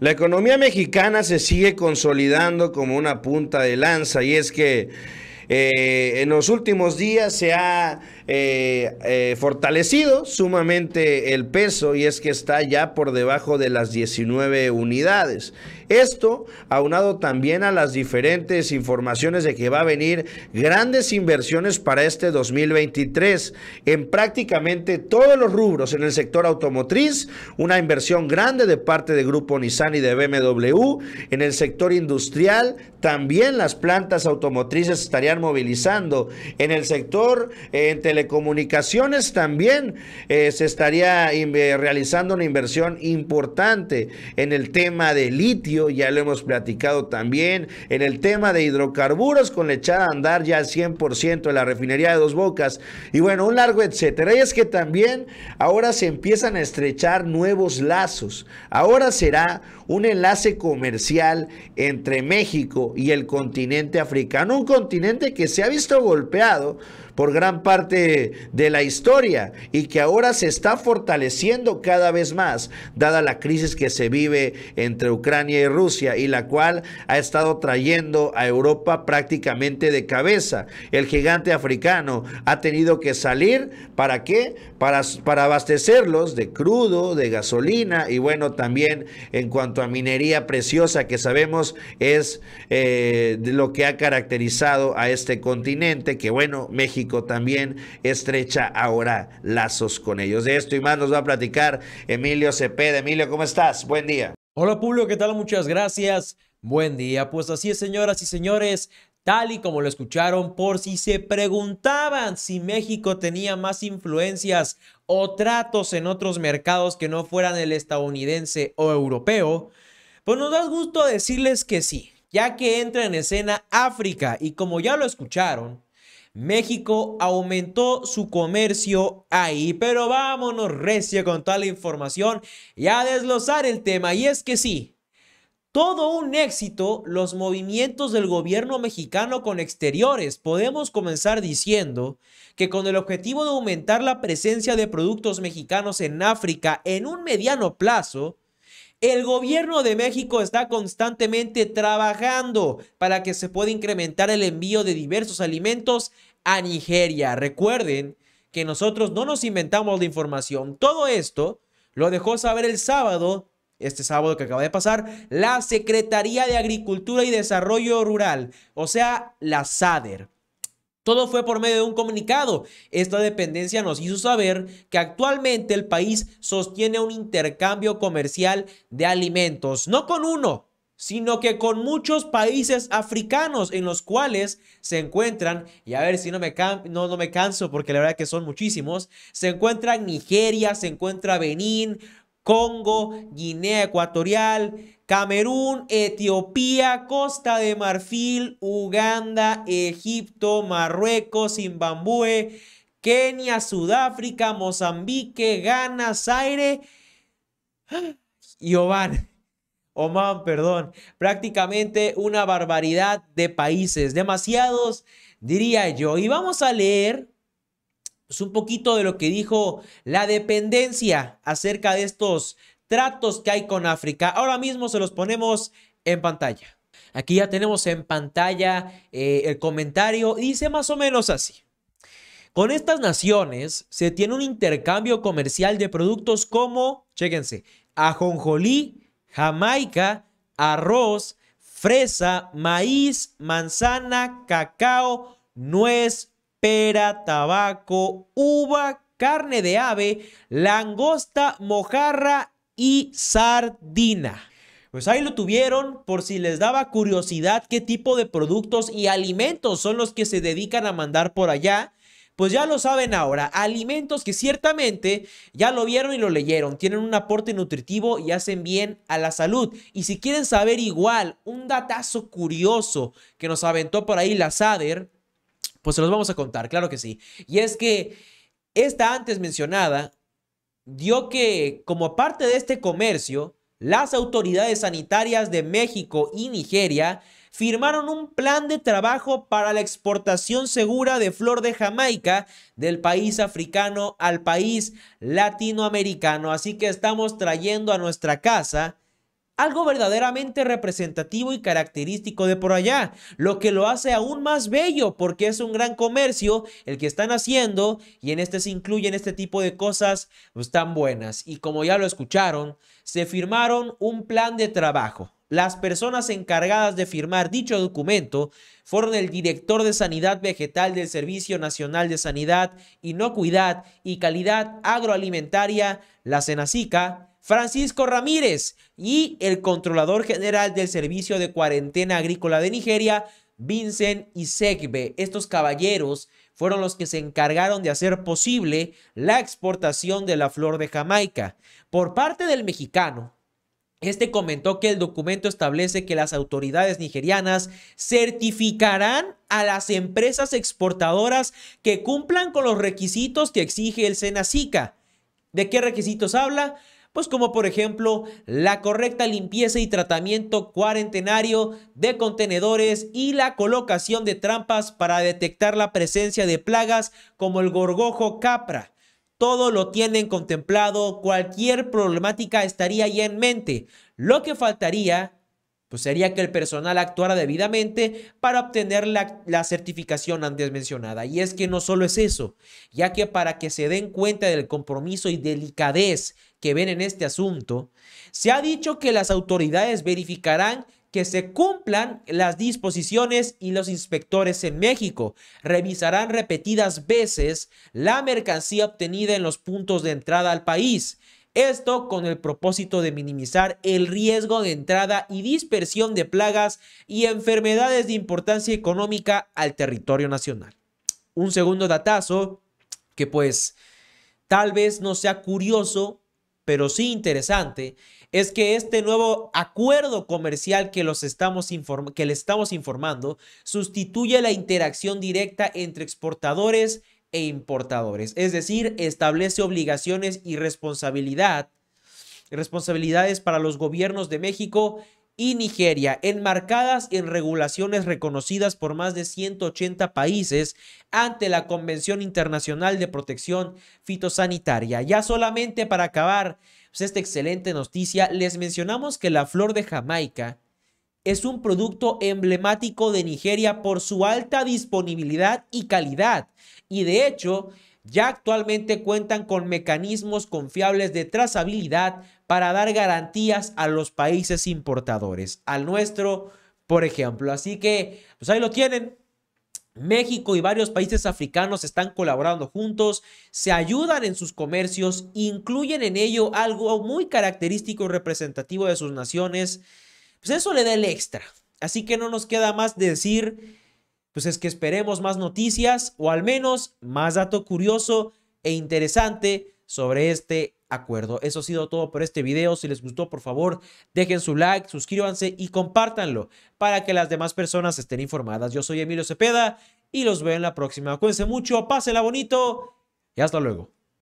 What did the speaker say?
La economía mexicana se sigue consolidando como una punta de lanza y es que eh, en los últimos días se ha eh, eh, fortalecido sumamente el peso y es que está ya por debajo de las 19 unidades. Esto aunado también a las diferentes informaciones de que va a venir grandes inversiones para este 2023 en prácticamente todos los rubros en el sector automotriz, una inversión grande de parte de Grupo Nissan y de BMW, en el sector industrial también las plantas automotrices estarían movilizando, en el sector eh, entre comunicaciones también eh, se estaría eh, realizando una inversión importante en el tema de litio, ya lo hemos platicado también, en el tema de hidrocarburos con la echada a andar ya al 100% de la refinería de Dos Bocas y bueno, un largo etcétera. Y es que también ahora se empiezan a estrechar nuevos lazos. Ahora será un enlace comercial entre México y el continente africano, un continente que se ha visto golpeado por gran parte de, la historia y que ahora se está fortaleciendo cada vez más, dada la crisis que se vive entre Ucrania y Rusia y la cual ha estado trayendo a Europa prácticamente de cabeza. El gigante africano ha tenido que salir, ¿para qué? Para, para abastecerlos de crudo, de gasolina y bueno, también en cuanto a minería preciosa que sabemos es eh, lo que ha caracterizado a este continente, que bueno, México también estrecha ahora lazos con ellos. De esto y más nos va a platicar Emilio Cepeda. Emilio, ¿cómo estás? Buen día. Hola público ¿qué tal? Muchas gracias. Buen día. Pues así es, señoras y señores, tal y como lo escucharon, por si se preguntaban si México tenía más influencias o tratos en otros mercados que no fueran el estadounidense o europeo, pues nos da gusto decirles que sí, ya que entra en escena África y como ya lo escucharon, México aumentó su comercio ahí, pero vámonos recién con toda la información y a desglosar el tema. Y es que sí, todo un éxito los movimientos del gobierno mexicano con exteriores. Podemos comenzar diciendo que con el objetivo de aumentar la presencia de productos mexicanos en África en un mediano plazo, el gobierno de México está constantemente trabajando para que se pueda incrementar el envío de diversos alimentos a Nigeria. Recuerden que nosotros no nos inventamos la información. Todo esto lo dejó saber el sábado, este sábado que acaba de pasar, la Secretaría de Agricultura y Desarrollo Rural, o sea, la SADER. Todo fue por medio de un comunicado. Esta dependencia nos hizo saber que actualmente el país sostiene un intercambio comercial de alimentos, no con uno, sino que con muchos países africanos en los cuales se encuentran, y a ver si no me, canso porque la verdad que son muchísimos, se encuentran Nigeria, se encuentra Benín, Congo, Guinea Ecuatorial, Camerún, Etiopía, Costa de Marfil, Uganda, Egipto, Marruecos, Zimbabue, Kenia, Sudáfrica, Mozambique, Ghana, Zaire, Giovanni. ¡Ah! Oman, perdón, prácticamente una barbaridad de países, demasiados, diría yo. Y vamos a leer pues, un poquito de lo que dijo la dependencia acerca de estos tratos que hay con África. Ahora mismo se los ponemos en pantalla. Aquí ya tenemos en pantalla eh, el comentario. Dice más o menos así. Con estas naciones se tiene un intercambio comercial de productos como, chéquense, ajonjolí, jamaica, arroz, fresa, maíz, manzana, cacao, nuez, pera, tabaco, uva, carne de ave, langosta, mojarra y sardina. Pues ahí lo tuvieron por si les daba curiosidad qué tipo de productos y alimentos son los que se dedican a mandar por allá pues ya lo saben ahora. Alimentos que ciertamente ya lo vieron y lo leyeron, tienen un aporte nutritivo y hacen bien a la salud. Y si quieren saber igual, un datazo curioso que nos aventó por ahí la SADER, pues se los vamos a contar, claro que sí. Y es que esta antes mencionada dio que como parte de este comercio, las autoridades sanitarias de México y Nigeria firmaron un plan de trabajo para la exportación segura de flor de Jamaica del país africano al país latinoamericano. Así que estamos trayendo a nuestra casa algo verdaderamente representativo y característico de por allá, lo que lo hace aún más bello porque es un gran comercio el que están haciendo y en este se incluyen este tipo de cosas pues, tan buenas. Y como ya lo escucharon, se firmaron un plan de trabajo las personas encargadas de firmar dicho documento fueron el director de Sanidad Vegetal del Servicio Nacional de Sanidad, Inocuidad y Calidad Agroalimentaria, la Senacica, Francisco Ramírez, y el controlador general del Servicio de Cuarentena Agrícola de Nigeria, Vincent Isegbe. Estos caballeros fueron los que se encargaron de hacer posible la exportación de la flor de Jamaica. Por parte del mexicano, este comentó que el documento establece que las autoridades nigerianas certificarán a las empresas exportadoras que cumplan con los requisitos que exige el Senasica. ¿De qué requisitos habla? Pues como por ejemplo la correcta limpieza y tratamiento cuarentenario de contenedores y la colocación de trampas para detectar la presencia de plagas como el gorgojo capra todo lo tienen contemplado, cualquier problemática estaría ya en mente. Lo que faltaría pues sería que el personal actuara debidamente para obtener la, la, certificación antes mencionada. Y es que no solo es eso, ya que para que se den cuenta del compromiso y delicadez que ven en este asunto, se ha dicho que las autoridades verificarán que se cumplan las disposiciones y los inspectores en México revisarán repetidas veces la mercancía obtenida en los puntos de entrada al país. Esto con el propósito de minimizar el riesgo de entrada y dispersión de plagas y enfermedades de importancia económica al territorio nacional. Un segundo datazo que pues tal vez no sea curioso, pero sí interesante, es que este nuevo acuerdo comercial que, los estamos que le estamos informando sustituye la interacción directa entre exportadores e importadores, es decir, establece obligaciones y responsabilidad responsabilidades para los gobiernos de México y Nigeria, enmarcadas en regulaciones reconocidas por más de 180 países ante la Convención Internacional de Protección Fitosanitaria. Ya solamente para acabar pues, esta excelente noticia, les mencionamos que la flor de Jamaica es un producto emblemático de Nigeria por su alta disponibilidad y calidad. Y de hecho, ya actualmente cuentan con mecanismos confiables de trazabilidad para dar garantías a los países importadores, al nuestro, por ejemplo. Así que, pues ahí lo tienen. México y varios países africanos están colaborando juntos, se ayudan en sus comercios, incluyen en ello algo muy característico y representativo de sus naciones, pues eso le da el extra. Así que no nos queda más de decir, pues es que esperemos más noticias o al menos más dato curioso e interesante sobre este acuerdo. Eso ha sido todo por este video. Si les gustó, por favor, dejen su like, suscríbanse y compártanlo para que las demás personas estén informadas. Yo soy Emilio Cepeda y los veo en la próxima. Cuídense mucho, pásenla bonito y hasta luego.